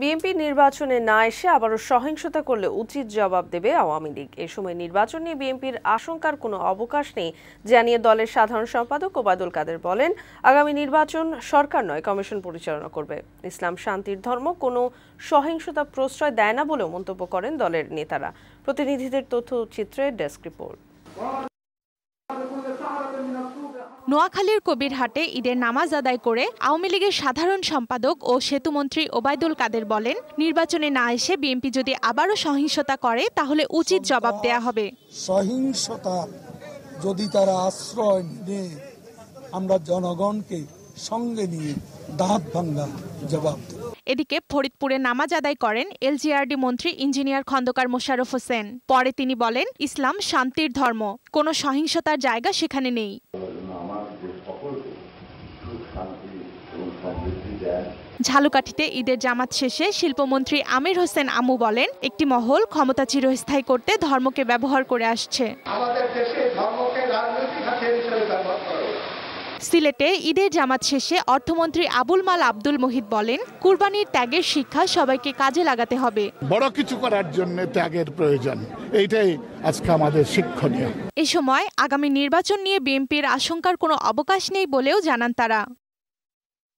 BNP নির্বাচনে না এসে আবারও সহিংসতা করলে উচিত জবাব দেবে আওয়ামী লীগ এ সময় নির্বাচন নিয়ে বিএনপির আশঙ্কার কোনো অবকাশ নেই জানিয়ে দলের সাধারণ সম্পাদক ওবায়দুল কাদের বলেন আগামী নির্বাচন সরকার নয় কমিশন পরিচালনা করবে ইসলাম শান্তির ধর্ম কোনো সহিংসতা প্রশ্রয় দেয় না বলেও মন্তব্য করেন দলের নেতারা প্রতিনিধিদের তথ্যচিত্রে ডেস্ক রিপোর্ট নোয়াখালীর কবিরহাটে ঈদের নামাজ আদায় করে আওয়ামী লীগের সাধারণ সম্পাদক ও সেতুমন্ত্রী ওবায়দুল কাদের বলেন নির্বাচনে না এসে বিএনপি যদি আবারও সহিংসতা করে তাহলে উচিত জবাব দেয়া হবে সহিংসতা যদি তারা আশ্রয় নিয়ে আমরা জনগণকে সঙ্গে নিয়ে দাঁত ভাঙ্গা জবাব দেব এদিকে ফরিদপুরে নামাজ আদায় করেন এলজিআরডি মন্ত্রী ইঞ্জিনিয়ার খন্দকার মোশাররফ হোসেন পরে তিনি বলেন ইসলাম শান্তির ধর্ম কোনো সহিংসতার জায়গা সেখানে নেই ঝালুকাঠিতে ঈদের জামাত শেষে শিল্পমন্ত্রী আমির হোসেন আমু বলেন একটি মহল ক্ষমতা চিরস্থায়ী করতে ধর্মকে ব্যবহার করে আসছে সিলেটে ঈদের জামাত শেষে অর্থমন্ত্রী আবুল মাল আব্দুল মহিত বলেন কুরবানির ত্যাগের শিক্ষা সবাইকে কাজে লাগাতে হবে বড় কিছু করার জন্য ত্যাগের প্রয়োজন এইটাই আজকে আমাদের শিক্ষণীয় এ সময় আগামী নির্বাচন নিয়ে বিএনপির আশঙ্কার কোনো অবকাশ নেই বলেও জানান তারা